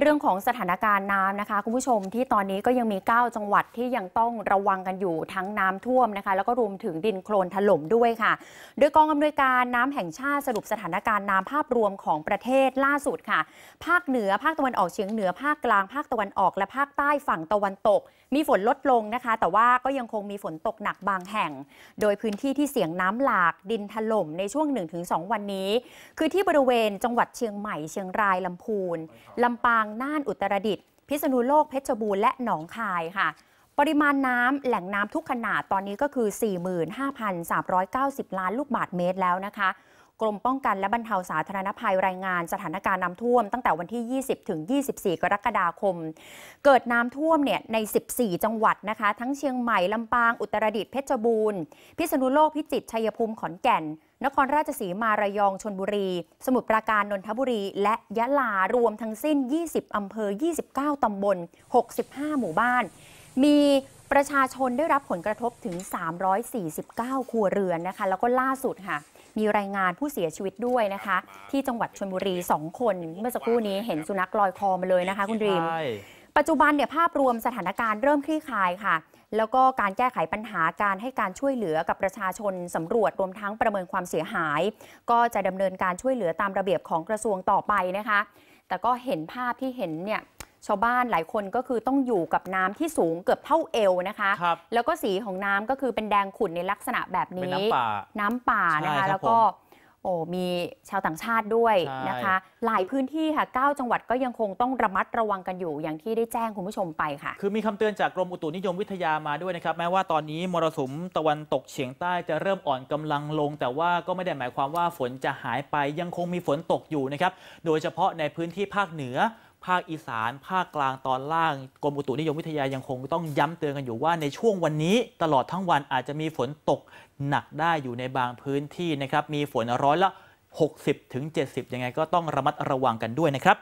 เรื่องของสถานการณ์น้ำนะคะคุณผู้ชมที่ตอนนี้ก็ยังมี 9จังหวัดที่ยังต้องระวังกันอยู่ทั้งน้ำท่วมนะคะแล้วก็รวมถึงดินโคลนถล่มด้วยค่ะ โดยกองอำนวยการน้ำแห่งชาติสรุปสถานการณ์น้ำภาพรวมของประเทศล่าสุดค่ะ ภาคเหนือภาคตะวันออกเฉียงเหนือภาคกลางภาคตะวันออก และภาคใต้ฝั่งตะวันตก มีฝนลดลงนะคะ แต่ว่าก็ยังคงมีฝนตกหนักบางแห่ง โดยพื้นที่ที่เสี่ยงน้ำหลากดินถล่มในช่วง 1-2 วันนี้ คือที่บริเวณจังหวัดเชียงใหม่เชียงรายลำพูนลำปางงน่านอุตรดิตถ์พิษณุโลกเพชรบูรณ์และหนองคายค่ะปริมาณน้ำแหล่งน้ำทุกขนาดตอนนี้ก็คือ 45,390 ล้านลูกบาทเมตรแล้วนะคะกรมป้องกันและบรรเทาสาธารณภัยรายงาน สถานการณ์น้ำท่วม ตั้งแต่วันที่ 20 ถึง 24 กรกฎาคม เกิดน้ำท่วมเนี่ยใน 14 จังหวัดนะคะทั้งเชียงใหม่ลำปางอุตรดิตถ์เพชรบูรณ์พิษณุโลกพิจิตรชัยภูมิขอนแก่นนครราชสีมาระยองชนบุรี สมุทรปราการนนทบุรี และยะลารวมทั้งสิ้น 20 อำเภอ 29 ตำบล 65 หมู่บ้าน มีประชาชนได้รับผลกระทบถึง 349 ครัวเรือนนะคะ แล้วก็ล่าสุดค่ะ มีรายงานผู้เสียชีวิตด้วยนะคะ ที่จังหวัดชนบุรี 2 คน เมื่อสักครู่นี้เห็นสุนัขลอยคอมาเลยนะคะคุณดีมปัจจุบันเนี่ยภาพรวมสถานการณ์เริ่มคลี่คลายค่ะ แล้วก็การแก้ไขปัญหาการให้การช่วยเหลือกับประชาชนสำรวจรวมทั้งประเมินความเสียหาย ก็จะดำเนินการช่วยเหลือตามระเบียบของกระทรวงต่อไปนะคะ แต่ก็เห็นภาพที่เห็นเนี่ยชาวบ้านหลายคนก็คือต้องอยู่กับน้ำที่สูงเกือบเท่าเอวนะคะคแล้วก็สีของน้ำก็คือเป็นแดงขุ่นในลักษณะแบบนี้ น้ำป่าน้ำป่านะคะ แล้วก็โอ้มีชาวต่างชาติด้วยนะคะ หลายพื้นที่ค่ะ 9 จังหวัดก็ยังคงต้องระมัดระวังกันอยู่ อย่างที่ได้แจ้งคุณผู้ชมไปค่ะ คือมีคำเตือนจากกรมอุตุนิยมวิทยามาด้วยนะครับ แม้ว่าตอนนี้มรสุมตะวันตกเฉียงใต้จะเริ่มอ่อนกำลังลง แต่ว่าก็ไม่ได้หมายความว่าฝนจะหายไปยังคงมีฝนตกอยู่นะครับโดยเฉพาะในพื้นที่ภาคเหนือภาคอีสานภาคกลางตอนล่างกรมอุตุนิยมวิทยายังคงต้องย้ำเตือนกันอยู่ว่าในช่วงวันนี้ ตลอดทั้งวันอาจจะมีฝนตกหนักได้อยู่ในบางพื้นที่นะครับมีฝนร้อยละ 60-70 ยังไงก็ต้องระมัดระวังกันด้วยนะครับ